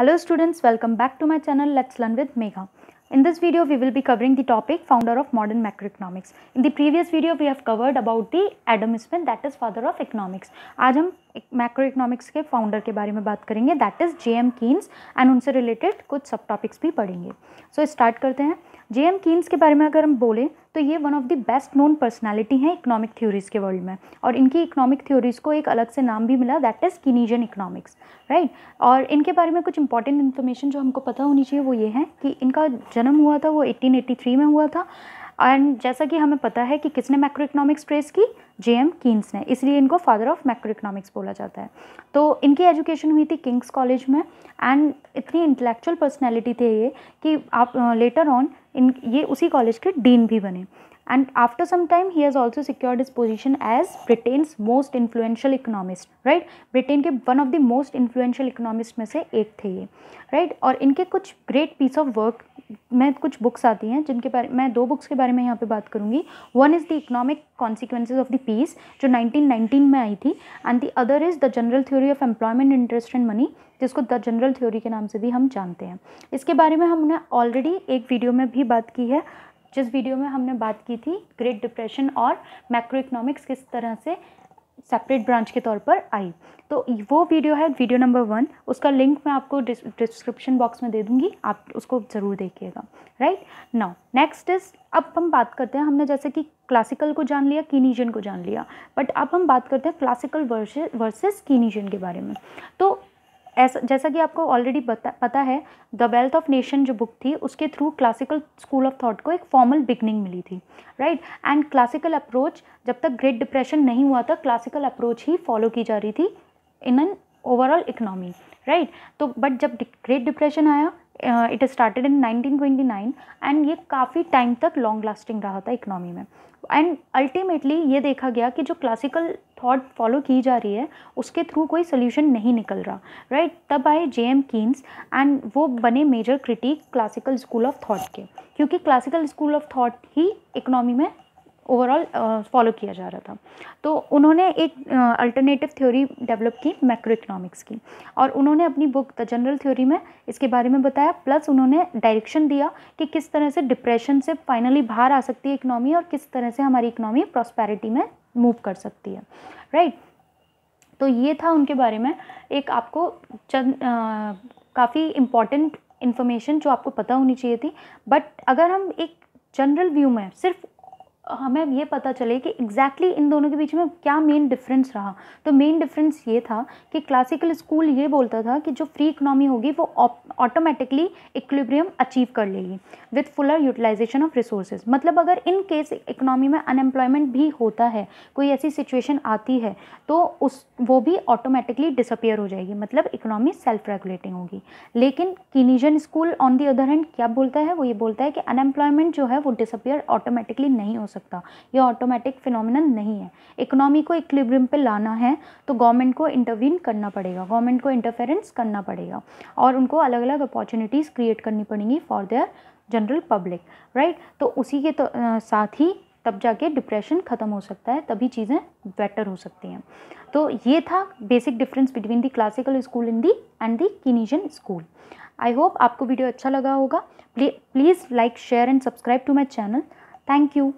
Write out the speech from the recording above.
Hello students, welcome back to my channel Let's Learn with Megha. In this video, we will be covering the topic founder of modern macroeconomics. In the previous video, we have covered about the Adam Smith that is father of economics. आज हम macroeconomics के founder के बारे में बात करेंगे that is J M Keynes and उनसे related कुछ सब टॉपिक्स भी पढ़ेंगे सो so, स्टार्ट करते हैं जे एम कीन्स के बारे में अगर हम बोलें तो ये one of the best known personality हैं इकोनॉमिक थ्योरीज़ के वर्ल्ड में और इनकी इकोनॉमिक थ्योरीज़ को एक अलग से नाम भी मिला that is Keynesian economics right और इनके बारे में कुछ इंपॉर्टेंट इन्फॉर्मेशन जो हमको पता होनी चाहिए वो ये है कि इनका जन्म हुआ था वो 1883 में हुआ था एंड जैसा कि हमें पता है कि किसने मैक्रो इकोनॉमिक्स ट्रेस की जे एम कीन्स ने इसलिए इनको फादर ऑफ मैक्रो इकोनॉमिक्स बोला जाता है तो इनकी एजुकेशन हुई थी किंग्स कॉलेज में एंड इतनी इंटेलेक्चुअल पर्सनैलिटी थे ये कि आप लेटर ऑन इन ये उसी कॉलेज के डीन भी बने and after some time he has also secured his position as Britain's most influential economist right Britain के one of the most influential economist में से एक थे ये राइट right? और इनके कुछ ग्रेट पीस ऑफ वर्क में कुछ बुक्स आती हैं जिनके बारे मैं दो बुक्स के बारे में यहाँ पे बात करूँगी one is the economic consequences of the P peace जो 1919 में आई थी and the other is the general theory of employment interest and money जिसको द जनरल थ्योरी के नाम से भी हम जानते हैं इसके बारे में हमने ऑलरेडी एक वीडियो में भी बात की है जिस वीडियो में हमने बात की थी ग्रेट डिप्रेशन और मैक्रो इकोनॉमिक्स किस तरह से सेपरेट ब्रांच के तौर पर आई तो वो वीडियो है वीडियो नंबर वन उसका लिंक मैं आपको डिस्क्रिप्शन बॉक्स में दे दूँगी आप उसको ज़रूर देखिएगा राइट नाउ नेक्स्ट इज अब हम बात करते हैं हमने जैसे कि क्लासिकल को जान लिया कीनीजन को जान लिया बट अब हम बात करते हैं क्लासिकल वर्सेस वर्सेस कीनीजन के बारे में तो ऐसा जैसा कि आपको ऑलरेडी पता है द वेल्थ ऑफ नेशन जो बुक थी उसके through classical school of thought को एक फॉर्मल बिगनिंग मिली थी राइट एंड क्लासिकल अप्रोच जब तक ग्रेट डिप्रेशन नहीं हुआ था क्लासिकल अप्रोच ही फॉलो की जा रही थी in an overall economy right तो बट जब ग्रेट डिप्रेशन आया it is started in 1929 and ये काफ़ी टाइम तक लॉन्ग लास्टिंग रहा था इकनॉमी में एंड अल्टीमेटली ये देखा गया कि जो क्लासिकल थॉट फॉलो की जा रही है उसके थ्रू कोई सोल्यूशन नहीं निकल रहा राइट right? तब आए जे एम कीन्स एंड वो बने major critic classical school of thought के क्योंकि क्लासिकल स्कूल ऑफ थॉट ही इकनॉमी में ओवरऑल फॉलो uh, किया जा रहा था तो उन्होंने एक अल्टरनेटिव थ्योरी डेवलप की मैक्रो इकोनॉमिक्स की और उन्होंने अपनी बुक द जनरल थ्योरी में इसके बारे में बताया प्लस उन्होंने डायरेक्शन दिया कि किस तरह से डिप्रेशन से फाइनली बाहर आ सकती है इकनॉमी और किस तरह से हमारी इकनॉमी प्रॉस्पेरिटी में मूव कर सकती है राइट right? तो ये था उनके बारे में एक आपको चंद काफ़ी इम्पॉर्टेंट इन्फॉर्मेशन जो आपको पता होनी चाहिए थी बट अगर हम एक जनरल व्यू में सिर्फ हमें हाँ, ये पता चले कि एग्जैक्टली exactly इन दोनों के बीच में क्या मेन डिफरेंस रहा तो मेन डिफरेंस ये था कि क्लासिकल स्कूल ये बोलता था कि जो फ्री इकोनॉमी होगी वो ऑटोमेटिकली इक्विब्रियम अचीव कर लेगी with fuller utilisation of resources मतलब अगर इन केस इकोनॉमी में अनएम्प्लॉयमेंट भी होता है कोई ऐसी सिचुएशन आती है तो उस वो भी ऑटोमेटिकली डिसअपियर हो जाएगी मतलब इकोनॉमी सेल्फ रेगुलेटिंग होगी लेकिन Keynesian school on the other hand क्या बोलता है वो ये बोलता है कि अनएम्प्लॉयमेंट जो है वो डिसअपियर ऑटोमेटिकली नहीं हो सकता सकता ये ऑटोमेटिक फिनोमिन नहीं है इकोनॉमी को इक्लिब्रियम पे लाना है तो गवर्नमेंट को इंटरवीन करना पड़ेगा गवर्नमेंट को इंटरफेरेंस करना पड़ेगा और उनको अलग अलग अपॉर्चुनिटीज़ क्रिएट करनी पड़ेंगी for their general public right तो उसी के तो, आ, साथ ही तब जाके डिप्रेशन ख़त्म हो सकता है तभी चीज़ें बेटर हो सकती हैं तो ये था basic difference between the classical school in the and the Keynesian school I hope आपको वीडियो अच्छा लगा होगा please like share and subscribe to my channel thank you